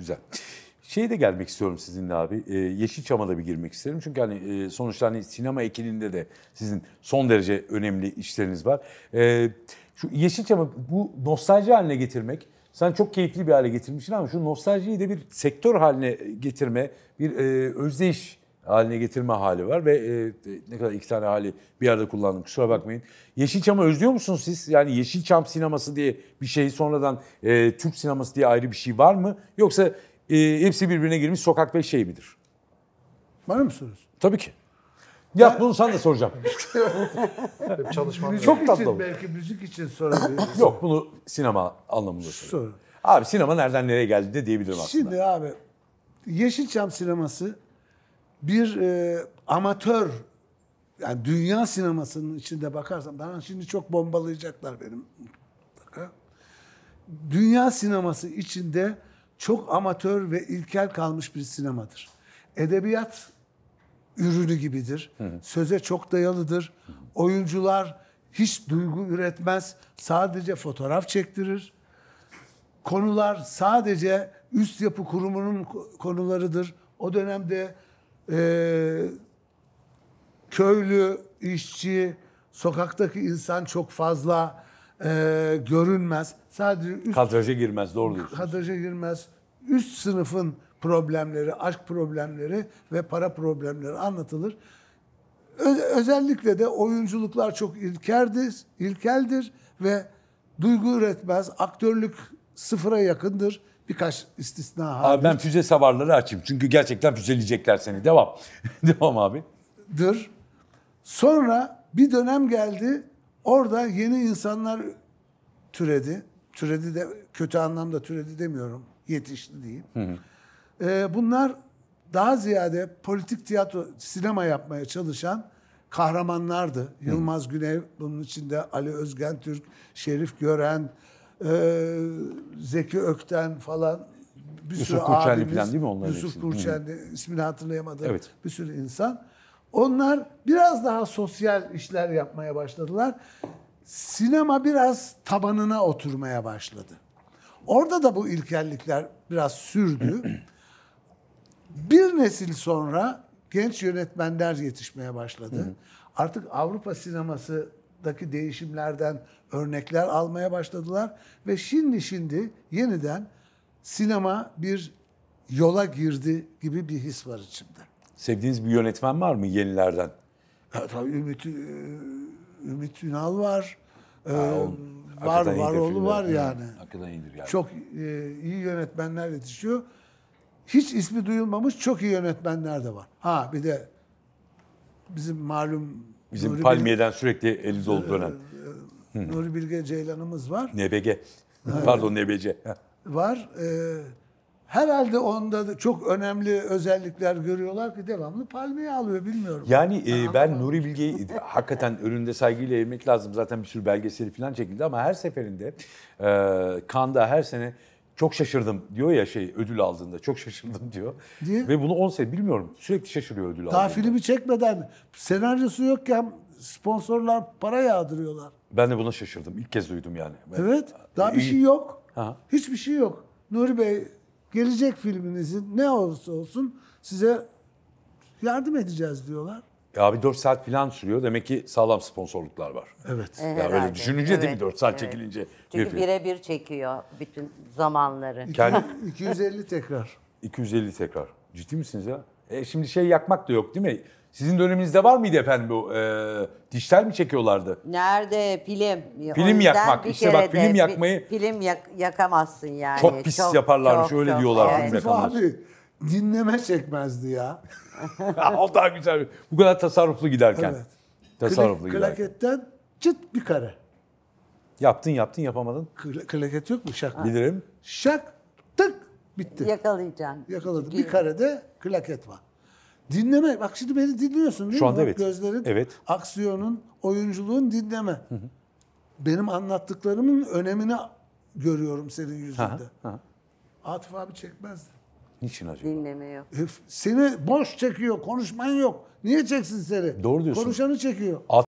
Güzel. Şeye de gelmek istiyorum sizinle abi. E, Yeşilçam'a da bir girmek isterim. Çünkü hani e, sonuçta hani sinema ekilinde de sizin son derece önemli işleriniz var. E, şu Yeşilçam'ı bu nostalji haline getirmek, sen çok keyifli bir hale getirmişsin ama şu nostaljiyi de bir sektör haline getirme, bir e, özdeyiş haline getirme hali var ve e, ne kadar iki tane hali bir yerde kullandım kusura bakmayın. Yeşilçam'ı özlüyor musunuz siz? Yani Yeşilçam sineması diye bir şey sonradan e, Türk sineması diye ayrı bir şey var mı? Yoksa e, hepsi birbirine girmiş sokak ve şey midir? Bana mı soruyorsun? Tabii ki. Ya ben... bunu sana da soracağım. Çok tatlı. belki müzik için sorabiliriz. Yok bunu sinema anlamında soruyorum. Abi sinema nereden nereye geldi de diyebilirim aslında. Şimdi abi Yeşilçam sineması bir e, amatör yani dünya sinemasının içinde bakarsam daha şimdi çok bombalayacaklar benim dünya sineması içinde çok amatör ve ilkel kalmış bir sinemadır. Edebiyat ürünü gibidir. Söze çok dayalıdır. Oyuncular hiç duygu üretmez. Sadece fotoğraf çektirir. Konular sadece üst yapı kurumunun konularıdır. O dönemde e, köylü, işçi, sokaktaki insan çok fazla e, görünmez. Sadece üst, kadraja girmez, doğru diyorsunuz. Kadraja girmez. Üst sınıfın problemleri, aşk problemleri ve para problemleri anlatılır. Ö- özellikle de oyunculuklar çok ilkerdir, ilkeldir ve duygu üretmez. Aktörlük sıfıra yakındır. Birkaç istisna hariç. Abi ben füze savarları açayım. Çünkü gerçekten füzeleyecekler seni. Devam. Devam abi. Dır. Sonra bir dönem geldi. Orada yeni insanlar türedi. Türedi de kötü anlamda türedi demiyorum. Yetişti diyeyim. Hı hı. Ee, bunlar daha ziyade politik tiyatro, sinema yapmaya çalışan kahramanlardı. Hı. Yılmaz Güney bunun içinde Ali Özgen Türk, Şerif Gören, ee, Zeki Ökten falan bir Yusuf sürü Kurçenli abimiz, falan değil mi onların Yusuf hepsini? Kurçenli Hı. ismini hatırlayamadım. Evet. Bir sürü insan. Onlar biraz daha sosyal işler yapmaya başladılar. Sinema biraz tabanına oturmaya başladı. Orada da bu ilkellikler biraz sürdü. bir nesil sonra genç yönetmenler yetişmeye başladı. Artık Avrupa sineması daki değişimlerden örnekler almaya başladılar ve şimdi şimdi yeniden sinema bir yola girdi gibi bir his var içimde. Sevdiğiniz bir yönetmen var mı yenilerden? Ya, tabii Ümit e, Ümit Ünal var. ee, var var oğlu var yani. Hakikaten iyidir yani. Çok e, iyi yönetmenler yetişiyor. Hiç ismi duyulmamış çok iyi yönetmenler de var. Ha bir de bizim malum Bizim Nuri palmiyeden Bil- sürekli eliz olduğu ee, dönem. E, e, Nuri Bilge Ceylan'ımız var. NBG. Pardon NBC. var. E, herhalde onda da çok önemli özellikler görüyorlar ki devamlı palmiye alıyor bilmiyorum. Yani e, ben Nuri Bilge'yi hakikaten önünde saygıyla eğmek lazım. Zaten bir sürü belgeseli falan çekildi ama her seferinde e, Kanda her sene çok şaşırdım diyor ya şey ödül aldığında. Çok şaşırdım diyor. Değil. Ve bunu 10 sene bilmiyorum. Sürekli şaşırıyor ödül Daha aldığında. Daha filmi çekmeden senaryosu yokken sponsorlar para yağdırıyorlar. Ben de buna şaşırdım. ilk kez duydum yani. Ben, evet. Daha e, bir şey yok. Ha. Hiçbir şey yok. Nuri Bey gelecek filminizin ne olursa olsun size yardım edeceğiz diyorlar. Ya abi 4 saat falan sürüyor. Demek ki sağlam sponsorluklar var. Evet. Ya Herhalde. öyle düşününce evet. değil mi 4 saat evet. çekilince? Çünkü birebir çekiyor bütün zamanları. Kendi... 250 tekrar. 250 tekrar. Ciddi misiniz ya? E şimdi şey yakmak da yok değil mi? Sizin döneminizde var mıydı efendim bu? E, dijital mi çekiyorlardı? Nerede film? Film Ondan yakmak. İşte bak film yakmayı... Film yak, yakamazsın yani. Çok pis çok, yaparlarmış çok, öyle çok, diyorlar evet. film yakamak. Abi dinleme çekmezdi ya. o daha güzel. Bu kadar tasarruflu giderken. Evet. Tasarruflu Kla- giderken. Klaketten çıt bir kare. Yaptın yaptın yapamadın. Kla- klaket yok mu şak? Ha. Bilirim. Şak tık bitti. Yakalayacaksın. Yakaladım. Bir karede klaket var. Dinleme. Bak şimdi beni dinliyorsun değil Şu mi? anda evet. Gözlerin, evet. aksiyonun, oyunculuğun dinleme. Hı hı. Benim anlattıklarımın önemini görüyorum senin yüzünde. Hı hı. Atıf abi çekmezdi. Niçin acaba? Dinleme yok. E, seni boş çekiyor, konuşman yok. Niye çeksin seni? Doğru diyorsun. Konuşanı çekiyor. At